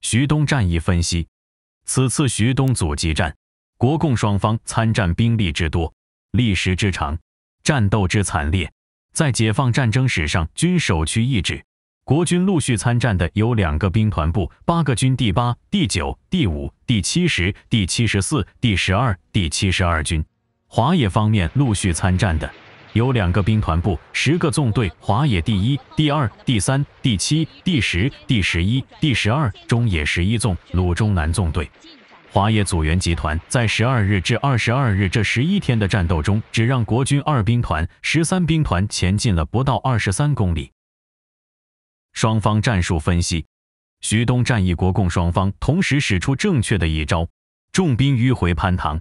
徐东战役分析：此次徐东阻击战，国共双方参战兵力之多、历时之长、战斗之惨烈，在解放战争史上均首屈一指。国军陆续参战的有两个兵团部、八个军：第八、第九、第五、第七十、第七十四、第十二、第七十二军。华野方面陆续参战的。有两个兵团部，十个纵队：华野第一、第二、第三、第七、第十、第十一、第十二，中野十一纵、鲁中南纵队。华野组员集团在十二日至二十二日这十一天的战斗中，只让国军二兵团、十三兵团前进了不到二十三公里。双方战术分析：徐东战役，国共双方同时使出正确的一招，重兵迂回潘塘。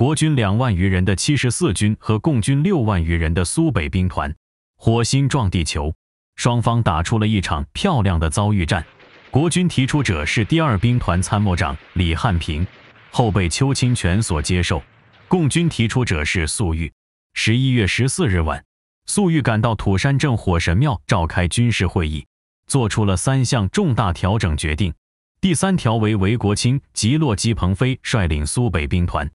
国军两万余人的七十四军和共军六万余人的苏北兵团，火星撞地球，双方打出了一场漂亮的遭遇战。国军提出者是第二兵团参谋长李汉平，后被邱清泉所接受。共军提出者是粟裕。十一月十四日晚，粟裕赶到土山镇火神庙召开军事会议，做出了三项重大调整决定。第三条为韦国清、吉洛、基、鹏飞率领苏北兵团。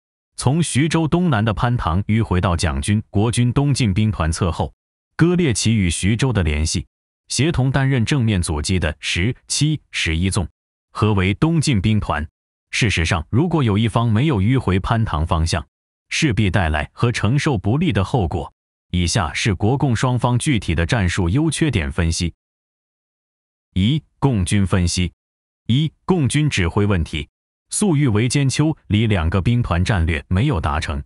从徐州东南的潘塘迂回到蒋军国军东进兵团侧后，割裂其与徐州的联系，协同担任正面阻击的十七、十一纵，合围东进兵团。事实上，如果有一方没有迂回潘塘方向，势必带来和承受不利的后果。以下是国共双方具体的战术优缺点分析：一、共军分析：一、共军指挥问题。粟裕围歼丘李两个兵团战略没有达成，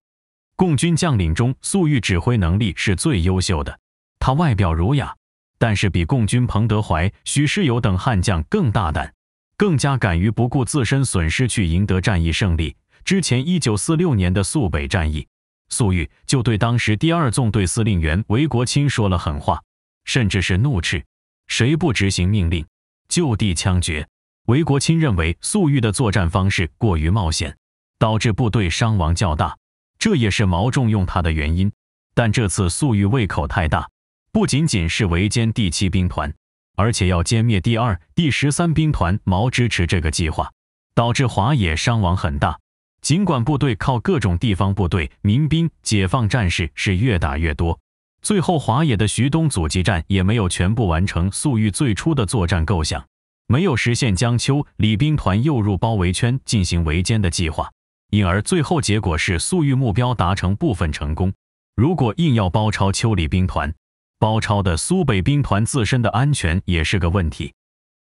共军将领中，粟裕指挥能力是最优秀的。他外表儒雅，但是比共军彭德怀、许世友等悍将更大胆，更加敢于不顾自身损失去赢得战役胜利。之前，一九四六年的苏北战役，粟裕就对当时第二纵队司令员韦国清说了狠话，甚至是怒斥：“谁不执行命令，就地枪决。”韦国清认为，粟裕的作战方式过于冒险，导致部队伤亡较大，这也是毛重用他的原因。但这次粟裕胃口太大，不仅仅是围歼第七兵团，而且要歼灭第二、第十三兵团。毛支持这个计划，导致华野伤亡很大。尽管部队靠各种地方部队、民兵、解放战士是越打越多，最后华野的徐东阻击战也没有全部完成粟裕最初的作战构想。没有实现将邱李兵团诱入包围圈进行围歼的计划，因而最后结果是粟裕目标达成部分成功。如果硬要包抄邱李兵团，包抄的苏北兵团自身的安全也是个问题。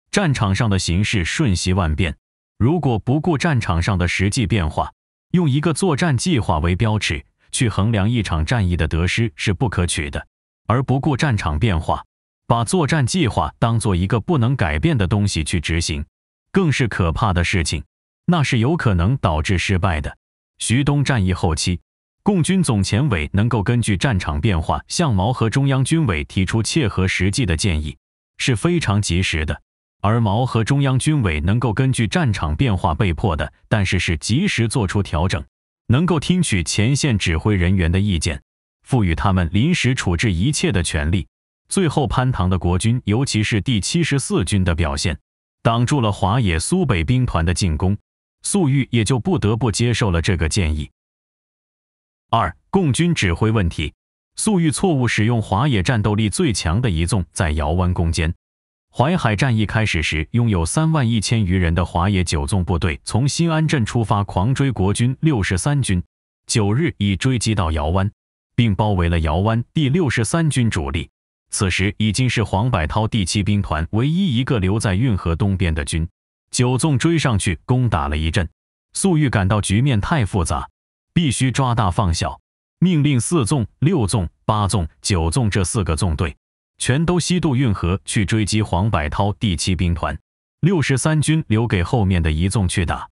战场上的形势瞬息万变，如果不顾战场上的实际变化，用一个作战计划为标尺去衡量一场战役的得失是不可取的，而不顾战场变化。把作战计划当做一个不能改变的东西去执行，更是可怕的事情，那是有可能导致失败的。徐东战役后期，共军总前委能够根据战场变化向毛和中央军委提出切合实际的建议，是非常及时的。而毛和中央军委能够根据战场变化被迫的，但是是及时做出调整，能够听取前线指挥人员的意见，赋予他们临时处置一切的权利。最后，潘塘的国军，尤其是第七十四军的表现，挡住了华野苏北兵团的进攻，粟裕也就不得不接受了这个建议。二、共军指挥问题，粟裕错误使用华野战斗力最强的一纵在姚湾攻坚。淮海战役开始时，拥有三万一千余人的华野九纵部队从新安镇出发，狂追国军六十三军，九日已追击到姚湾，并包围了姚湾第六十三军主力。此时已经是黄百韬第七兵团唯一一个留在运河东边的军，九纵追上去攻打了一阵，粟裕感到局面太复杂，必须抓大放小，命令四纵、六纵、八纵、九纵这四个纵队全都西渡运河去追击黄百韬第七兵团，六十三军留给后面的一纵去打。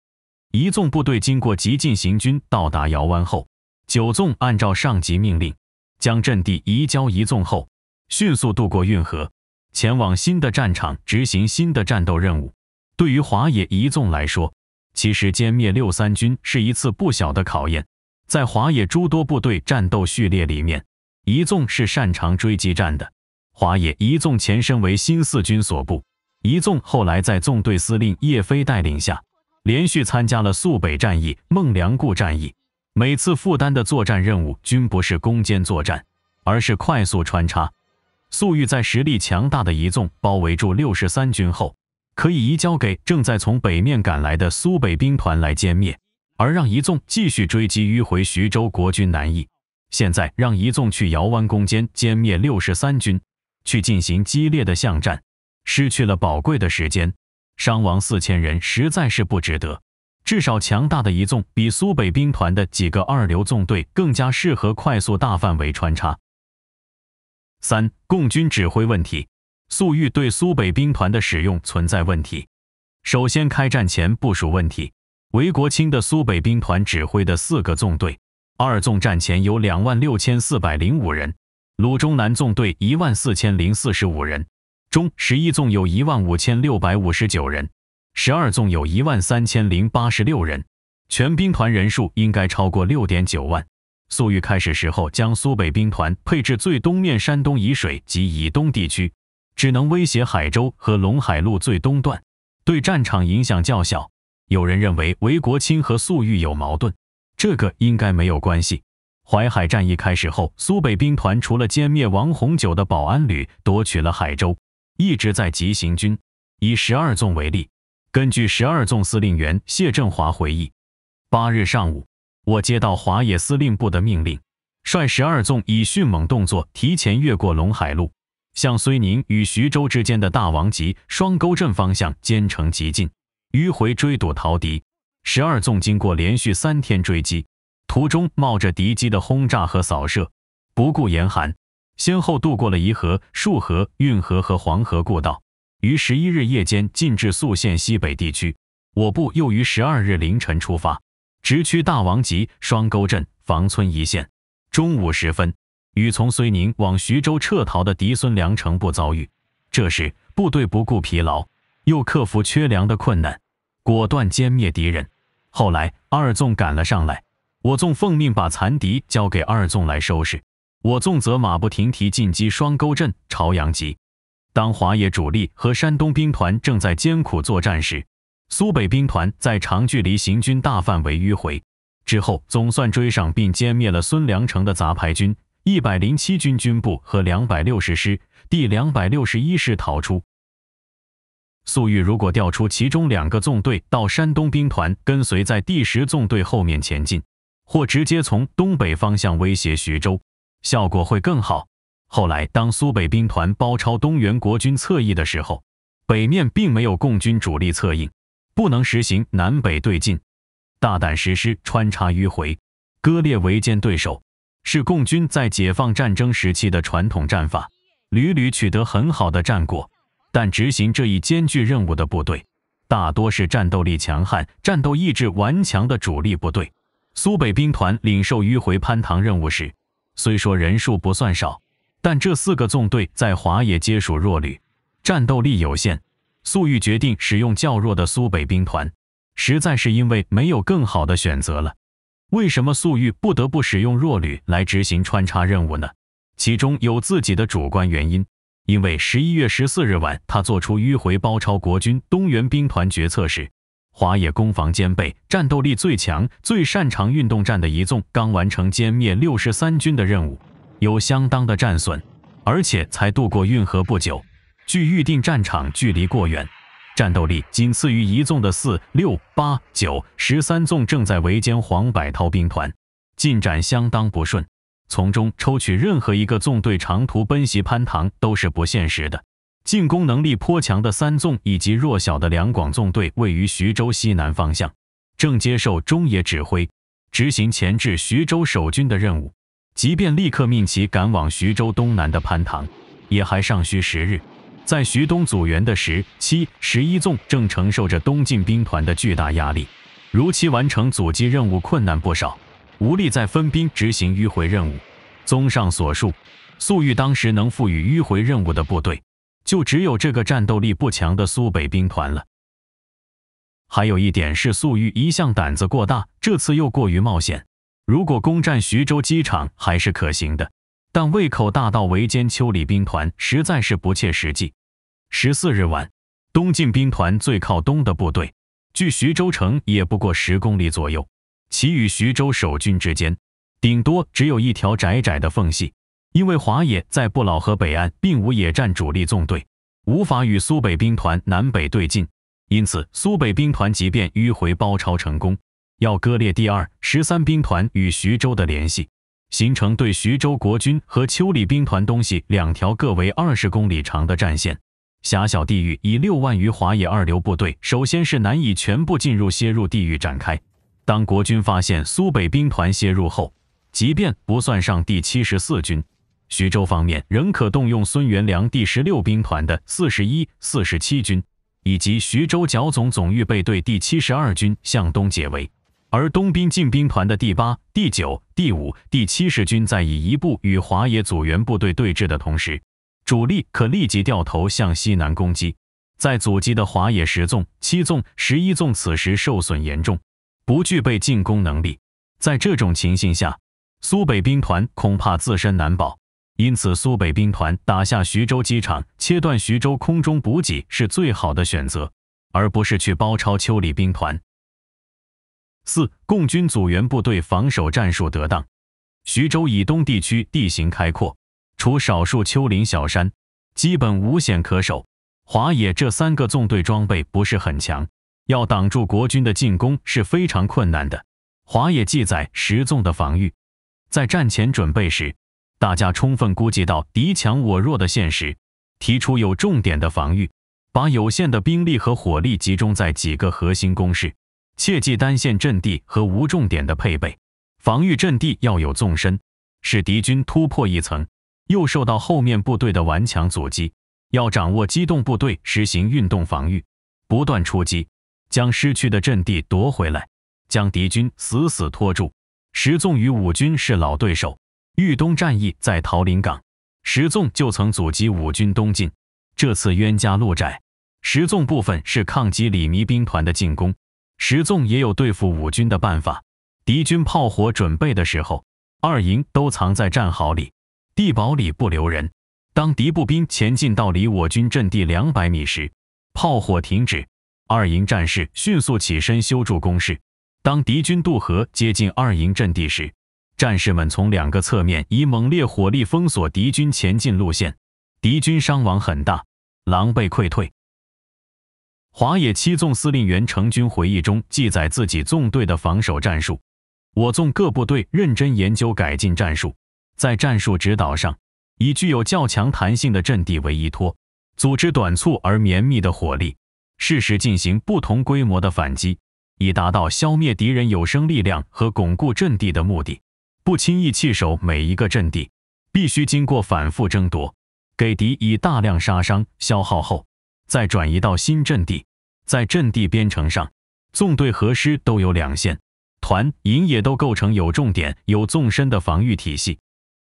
一纵部队经过急进行军到达姚湾后，九纵按照上级命令将阵地移交一纵后。迅速渡过运河，前往新的战场执行新的战斗任务。对于华野一纵来说，其实歼灭六三军是一次不小的考验。在华野诸多部队战斗序列里面，一纵是擅长追击战的。华野一纵前身为新四军所部，一纵后来在纵队司令叶飞带领下，连续参加了肃北战役、孟良崮战役，每次负担的作战任务均不是攻坚作战，而是快速穿插。粟裕在实力强大的一纵包围住六十三军后，可以移交给正在从北面赶来的苏北兵团来歼灭，而让一纵继续追击迂回徐州国军南翼。现在让一纵去窑湾攻坚歼灭六十三军，去进行激烈的巷战，失去了宝贵的时间，伤亡四千人实在是不值得。至少强大的一纵比苏北兵团的几个二流纵队更加适合快速大范围穿插。三共军指挥问题，粟裕对苏北兵团的使用存在问题。首先，开战前部署问题。韦国清的苏北兵团指挥的四个纵队，二纵战前有两万六千四百零五人，鲁中南纵队一万四千零四十五人，中十一纵有一万五千六百五十九人，十二纵有一万三千零八十六人，全兵团人数应该超过六点九万。粟裕开始时候将苏北兵团配置最东面山东沂水及以东地区，只能威胁海州和陇海路最东段，对战场影响较小。有人认为韦国清和粟裕有矛盾，这个应该没有关系。淮海战役开始后，苏北兵团除了歼灭王洪久的保安旅，夺取了海州，一直在急行军。以十二纵为例，根据十二纵司令员谢振华回忆，八日上午。我接到华野司令部的命令，率十二纵以迅猛动作，提前越过陇海路，向睢宁与徐州之间的大王集、双沟镇方向兼程急进，迂回追堵逃敌。十二纵经过连续三天追击，途中冒着敌机的轰炸和扫射，不顾严寒，先后渡过了沂河、束河、运河和黄河故道，于十一日夜间进至宿县西北地区。我部又于十二日凌晨出发。直趋大王集、双沟镇、房村一线。中午时分，与从睢宁往徐州撤逃的敌孙梁成部遭遇。这时，部队不顾疲劳，又克服缺粮的困难，果断歼灭敌人。后来，二纵赶了上来，我纵奉命把残敌交给二纵来收拾，我纵则马不停蹄进击双沟镇、朝阳集。当华野主力和山东兵团正在艰苦作战时，苏北兵团在长距离行军、大范围迂回之后，总算追上并歼灭了孙良诚的杂牌军一百零七军军部和两百六十师、第两百六十一师逃出。粟裕如果调出其中两个纵队到山东兵团跟随在第十纵队后面前进，或直接从东北方向威胁徐州，效果会更好。后来，当苏北兵团包抄东原国军侧翼的时候，北面并没有共军主力策应。不能实行南北对进，大胆实施穿插迂回，割裂围歼对手，是共军在解放战争时期的传统战法，屡屡取得很好的战果。但执行这一艰巨任务的部队，大多是战斗力强悍、战斗意志顽强的主力部队。苏北兵团领受迂回攀塘任务时，虽说人数不算少，但这四个纵队在华野皆属弱旅，战斗力有限。粟裕决定使用较弱的苏北兵团，实在是因为没有更好的选择了。为什么粟裕不得不使用弱旅来执行穿插任务呢？其中有自己的主观原因。因为十一月十四日晚，他做出迂回包抄国军东援兵团决策时，华野攻防兼备，战斗力最强、最擅长运动战的一纵刚完成歼灭六十三军的任务，有相当的战损，而且才渡过运河不久。距预定战场距离过远，战斗力仅次于一纵的四、六、八、九、十三纵正在围歼黄百韬兵团，进展相当不顺。从中抽取任何一个纵队长途奔袭潘塘都是不现实的。进攻能力颇强的三纵以及弱小的两广纵队位于徐州西南方向，正接受中野指挥，执行前至徐州守军的任务。即便立刻命其赶往徐州东南的潘塘，也还尚需时日。在徐东组员的十七、十一纵正承受着东进兵团的巨大压力，如期完成阻击任务困难不少，无力再分兵执行迂回任务。综上所述，粟裕当时能赋予迂回任务的部队，就只有这个战斗力不强的苏北兵团了。还有一点是，粟裕一向胆子过大，这次又过于冒险。如果攻占徐州机场，还是可行的。但胃口大到围歼邱李兵团，实在是不切实际。十四日晚，东晋兵团最靠东的部队距徐州城也不过十公里左右，其与徐州守军之间，顶多只有一条窄窄的缝隙。因为华野在不老河北岸并无野战主力纵队，无法与苏北兵团南北对进，因此苏北兵团即便迂回包抄成功，要割裂第二十三兵团与徐州的联系。形成对徐州国军和邱里兵团东西两条各为二十公里长的战线，狭小地域，以六万余华野二流部队，首先是难以全部进入切入地域展开。当国军发现苏北兵团切入后，即便不算上第七十四军，徐州方面仍可动用孙元良第十六兵团的四十一、四十七军，以及徐州剿总总预备队第七十二军向东解围。而东兵进兵团的第八、第九、第五、第七十军在以一部与华野组援部队对峙的同时，主力可立即掉头向西南攻击。在阻击的华野十纵、七纵、十一纵此时受损严重，不具备进攻能力。在这种情形下，苏北兵团恐怕自身难保，因此苏北兵团打下徐州机场，切断徐州空中补给是最好的选择，而不是去包抄邱里兵团。四共军组员部队防守战术得当，徐州以东地区地形开阔，除少数丘陵小山，基本无险可守。华野这三个纵队装备不是很强，要挡住国军的进攻是非常困难的。华野记载十纵的防御，在战前准备时，大家充分估计到敌强我弱的现实，提出有重点的防御，把有限的兵力和火力集中在几个核心攻势。切忌单线阵地和无重点的配备，防御阵地要有纵深，使敌军突破一层，又受到后面部队的顽强阻击。要掌握机动部队，实行运动防御，不断出击，将失去的阵地夺回来，将敌军死死拖住。十纵与五军是老对手，豫东战役在桃林岗，十纵就曾阻击五军东进。这次冤家路窄，十纵部分是抗击李弥兵团的进攻。十纵也有对付五军的办法。敌军炮火准备的时候，二营都藏在战壕里、地堡里不留人。当敌步兵前进到离我军阵地两百米时，炮火停止，二营战士迅速起身修筑工事。当敌军渡河接近二营阵地时，战士们从两个侧面以猛烈火力封锁敌军前进路线，敌军伤亡很大，狼狈溃退。华野七纵司令员程军回忆中记载自己纵队的防守战术：我纵各部队认真研究改进战术，在战术指导上以具有较强弹性的阵地为依托，组织短促而绵密的火力，适时进行不同规模的反击，以达到消灭敌人有生力量和巩固阵地的目的。不轻易弃守每一个阵地，必须经过反复争夺，给敌以大量杀伤消耗后。再转移到新阵地，在阵地编程上，纵队和师都有两线，团、营也都构成有重点、有纵深的防御体系。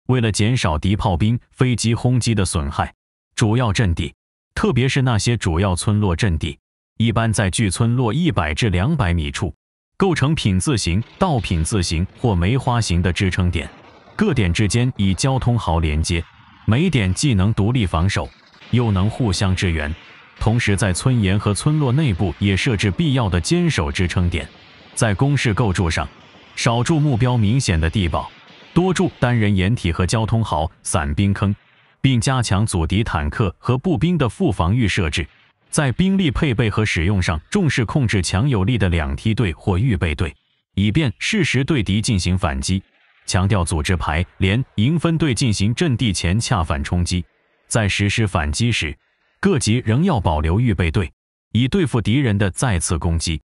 为了减少敌炮兵、飞机轰击的损害，主要阵地，特别是那些主要村落阵地，一般在距村落一百至两百米处，构成品字形、倒品字形或梅花形的支撑点，各点之间以交通壕连接，每点既能独立防守，又能互相支援。同时，在村沿和村落内部也设置必要的坚守支撑点。在工事构筑上，少筑目标明显的地堡，多筑单人掩体和交通壕、散兵坑，并加强阻敌坦克和步兵的副防御设置。在兵力配备和使用上，重视控制强有力的两梯队或预备队，以便适时对敌进行反击。强调组织排、连、营、分队进行阵地前恰反冲击。在实施反击时。各级仍要保留预备队，以对付敌人的再次攻击。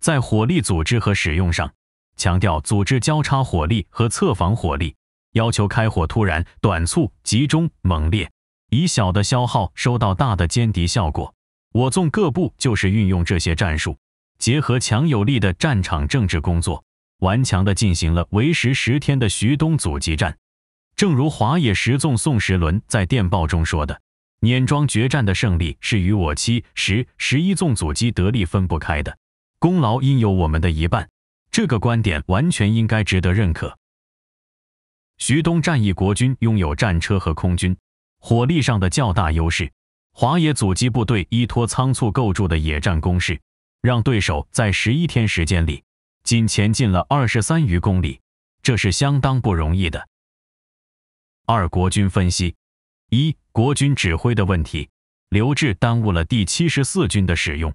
在火力组织和使用上，强调组织交叉火力和侧防火力，要求开火突然、短促、集中、猛烈，以小的消耗收到大的歼敌效果。我纵各部就是运用这些战术，结合强有力的战场政治工作，顽强地进行了为时十天的徐东阻击战。正如华野十纵宋时轮在电报中说的。碾庄决战的胜利是与我七、十、十一纵阻击得力分不开的，功劳应有我们的一半。这个观点完全应该值得认可。徐东战役，国军拥有战车和空军，火力上的较大优势。华野阻击部队依托仓促构筑的野战工事，让对手在十一天时间里仅前进了二十三余公里，这是相当不容易的。二国军分析。一国军指挥的问题，刘峙耽误了第七十四军的使用。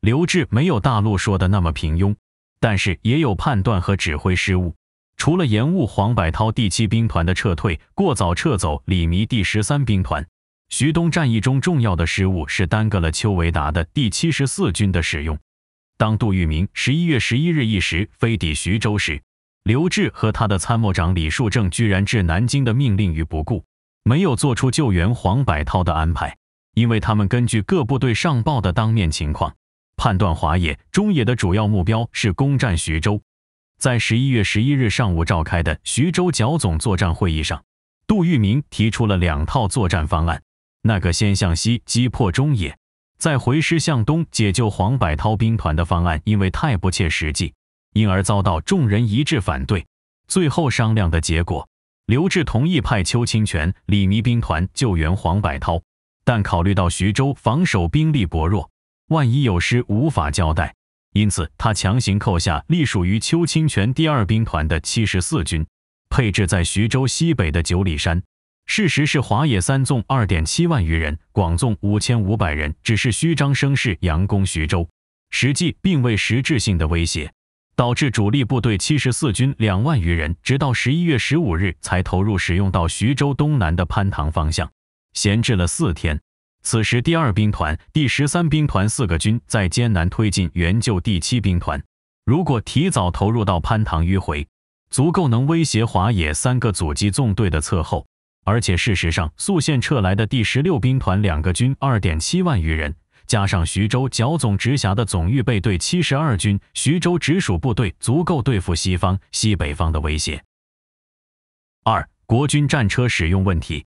刘峙没有大陆说的那么平庸，但是也有判断和指挥失误。除了延误黄百韬第七兵团的撤退，过早撤走李弥第十三兵团，徐东战役中重要的失误是耽搁了邱维达的第七十四军的使用。当杜聿明十一月十一日一时飞抵徐州时，刘峙和他的参谋长李树正居然置南京的命令于不顾。没有做出救援黄百韬的安排，因为他们根据各部队上报的当面情况，判断华野、中野的主要目标是攻占徐州。在十一月十一日上午召开的徐州剿总作战会议上，杜聿明提出了两套作战方案。那个先向西击破中野，再回师向东解救黄百韬兵团的方案，因为太不切实际，因而遭到众人一致反对。最后商量的结果。刘峙同意派邱清泉、李弥兵团救援黄百韬，但考虑到徐州防守兵力薄弱，万一有失无法交代，因此他强行扣下隶属于邱清泉第二兵团的七十四军，配置在徐州西北的九里山。事实是，华野三纵二点七万余人，广纵五千五百人，只是虚张声势，佯攻徐州，实际并未实质性的威胁。导致主力部队七十四军两万余人，直到十一月十五日才投入使用到徐州东南的潘塘方向，闲置了四天。此时第二兵团、第十三兵团四个军在艰难推进援救第七兵团，如果提早投入到潘塘迂回，足够能威胁华野三个阻击纵队的侧后。而且事实上，宿县撤来的第十六兵团两个军二点七万余人。加上徐州剿总直辖的总预备队七十二军，徐州直属部队足够对付西方、西北方的威胁。二国军战车使用问题，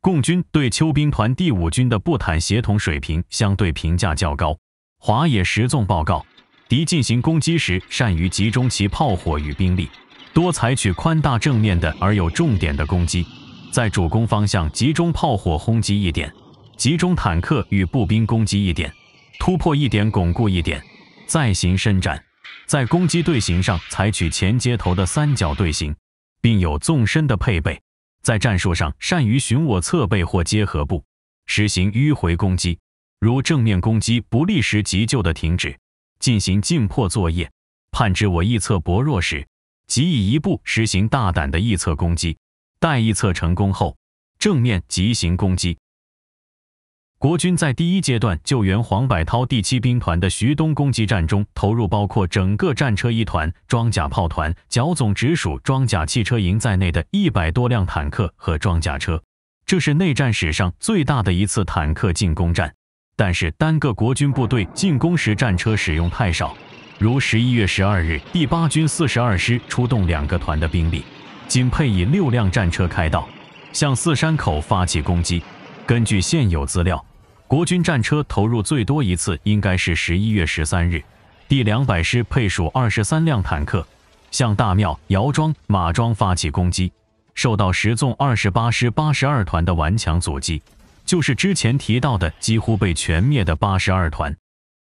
共军对邱兵团第五军的布坦协同水平相对评价较高。华野十纵报告，敌进行攻击时，善于集中其炮火与兵力，多采取宽大正面的而有重点的攻击，在主攻方向集中炮火轰击一点。集中坦克与步兵攻击一点，突破一点，巩固一点，再行伸展。在攻击队形上采取前接头的三角队形，并有纵深的配备。在战术上，善于寻我侧背或接合部，实行迂回攻击。如正面攻击不利时，急就的停止，进行进迫作业。判知我一侧薄弱时，即以一步实行大胆的侧攻击，待侧成功后，正面急行攻击。国军在第一阶段救援黄百韬第七兵团的徐东攻击战中，投入包括整个战车一团、装甲炮团、剿总直属装甲汽车营在内的一百多辆坦克和装甲车，这是内战史上最大的一次坦克进攻战。但是，单个国军部队进攻时战车使用太少，如十一月十二日第八军四十二师出动两个团的兵力，仅配以六辆战车开道，向四山口发起攻击。根据现有资料。国军战车投入最多一次应该是十一月十三日，第两百师配属二十三辆坦克，向大庙、姚庄、马庄发起攻击，受到十纵二十八师八十二团的顽强阻击，就是之前提到的几乎被全灭的八十二团。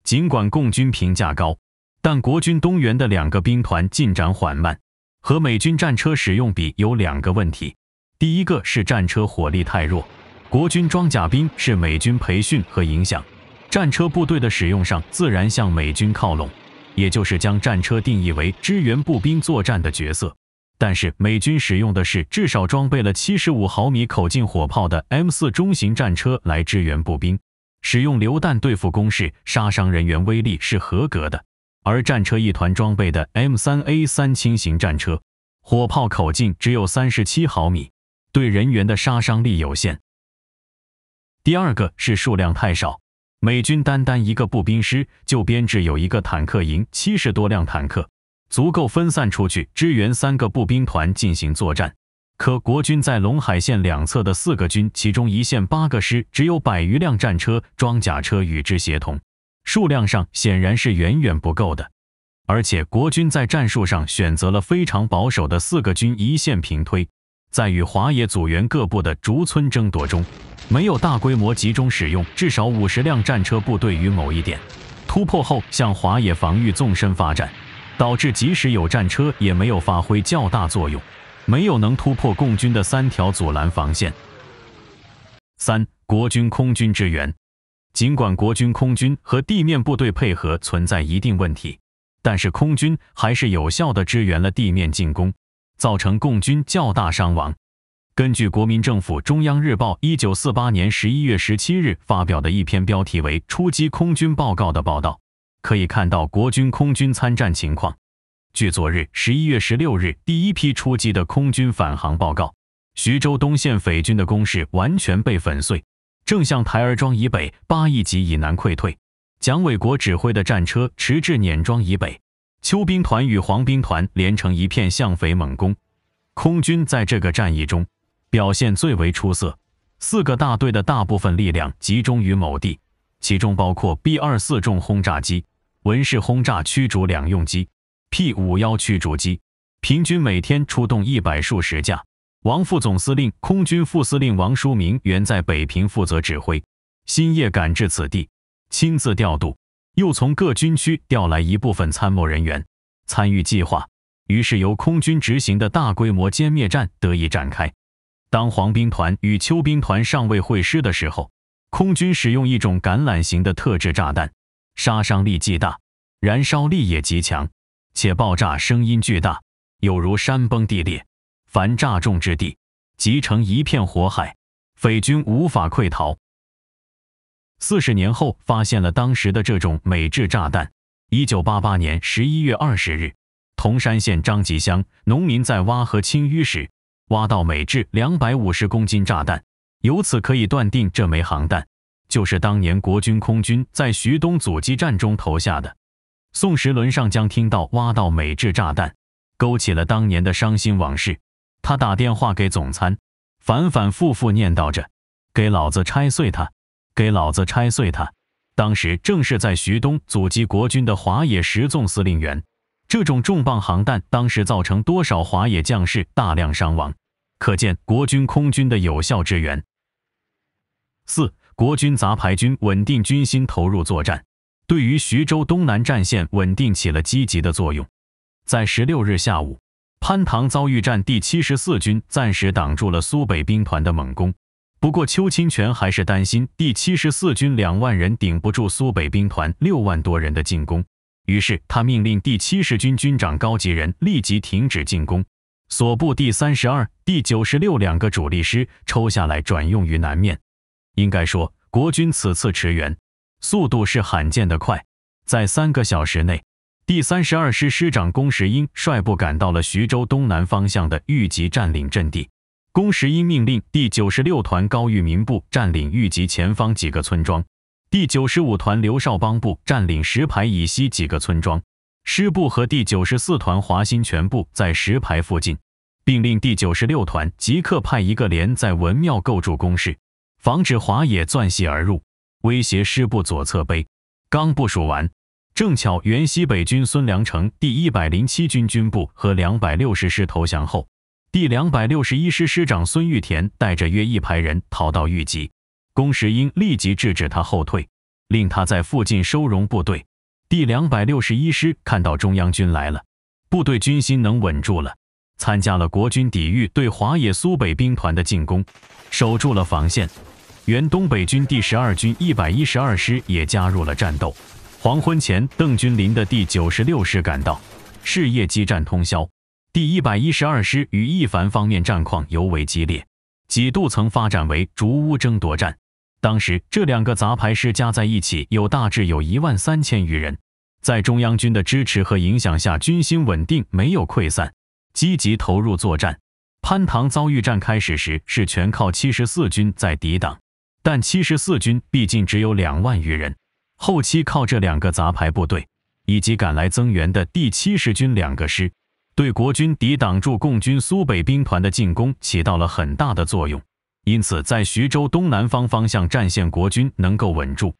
尽管共军评价高，但国军东援的两个兵团进展缓慢，和美军战车使用比有两个问题，第一个是战车火力太弱。国军装甲兵是美军培训和影响，战车部队的使用上自然向美军靠拢，也就是将战车定义为支援步兵作战的角色。但是美军使用的是至少装备了七十五毫米口径火炮的 M 四中型战车来支援步兵，使用榴弹对付攻势，杀伤人员威力是合格的。而战车一团装备的 M 三 A 三轻型战车，火炮口径只有三十七毫米，对人员的杀伤力有限。第二个是数量太少，美军单单一个步兵师就编制有一个坦克营，七十多辆坦克，足够分散出去支援三个步兵团进行作战。可国军在陇海线两侧的四个军，其中一线八个师只有百余辆战车、装甲车与之协同，数量上显然是远远不够的。而且国军在战术上选择了非常保守的四个军一线平推。在与华野组员各部的逐村争夺中，没有大规模集中使用至少五十辆战车部队于某一点，突破后向华野防御纵深发展，导致即使有战车也没有发挥较大作用，没有能突破共军的三条阻拦防线。三国军空军支援，尽管国军空军和地面部队配合存在一定问题，但是空军还是有效的支援了地面进攻。造成共军较大伤亡。根据国民政府中央日报一九四八年十一月十七日发表的一篇标题为《出击空军报告》的报道，可以看到国军空军参战情况。据昨日十一月十六日第一批出击的空军返航报告，徐州东线匪军的攻势完全被粉碎，正向台儿庄以北八一级以南溃退。蒋纬国指挥的战车驰至碾庄以北。邱兵团与黄兵团连成一片，向匪猛攻。空军在这个战役中表现最为出色。四个大队的大部分力量集中于某地，其中包括 B 二四重轰炸机、文式轰炸驱逐两用机、P 五幺驱逐机，平均每天出动一百数十架。王副总司令、空军副司令王书明原在北平负责指挥，新夜赶至此地，亲自调度。又从各军区调来一部分参谋人员参与计划，于是由空军执行的大规模歼灭战得以展开。当黄兵团与邱兵团尚未会师的时候，空军使用一种橄榄形的特制炸弹，杀伤力极大，燃烧力也极强，且爆炸声音巨大，有如山崩地裂。凡炸中之地，即成一片火海，匪军无法溃逃。四十年后发现了当时的这种美制炸弹。一九八八年十一月二十日，铜山县张集乡农民在挖河清淤时，挖到美制两百五十公斤炸弹，由此可以断定这枚航弹就是当年国军空军在徐东阻击战中投下的。宋时轮上将听到挖到美制炸弹，勾起了当年的伤心往事，他打电话给总参，反反复复念叨着：“给老子拆碎他！”给老子拆碎他！当时正是在徐东阻击国军的华野十纵司令员，这种重磅航弹当时造成多少华野将士大量伤亡，可见国军空军的有效支援。四国军杂牌军稳定军心，投入作战，对于徐州东南战线稳定起了积极的作用。在十六日下午，潘塘遭遇战，第七十四军暂时挡住了苏北兵团的猛攻。不过，邱清泉还是担心第七十四军两万人顶不住苏北兵团六万多人的进攻，于是他命令第七十军军长高级人立即停止进攻，所部第三十二、第九十六两个主力师抽下来转用于南面。应该说，国军此次驰援速度是罕见的快，在三个小时内，第三十二师师长龚时英率部赶到了徐州东南方向的豫集占领阵地。龚时英命令第九十六团高玉民部占领玉集前方几个村庄，第九十五团刘少邦部占领石牌以西几个村庄，师部和第九十四团华新全部在石牌附近，并令第九十六团即刻派一个连在文庙构筑工事，防止华野钻隙而入，威胁师部左侧碑。刚部署完，正巧原西北军孙良诚第一百零七军军部和两百六十师投降后。第两百六十一师师长孙玉田带着约一排人逃到豫籍，龚时英立即制止他后退，令他在附近收容部队。第两百六十一师看到中央军来了，部队军心能稳住了，参加了国军抵御对华野苏北兵团的进攻，守住了防线。原东北军第十二军一百一十二师也加入了战斗。黄昏前，邓军林的第九十六师赶到，事业激战通宵。第一百一十二师与一凡方面战况尤为激烈，几度曾发展为逐屋争夺战。当时这两个杂牌师加在一起，有大致有一万三千余人。在中央军的支持和影响下，军心稳定，没有溃散，积极投入作战。潘塘遭遇战开始时是全靠七十四军在抵挡，但七十四军毕竟只有两万余人，后期靠这两个杂牌部队以及赶来增援的第七十军两个师。对国军抵挡住共军苏北兵团的进攻起到了很大的作用，因此在徐州东南方方向战线，国军能够稳住。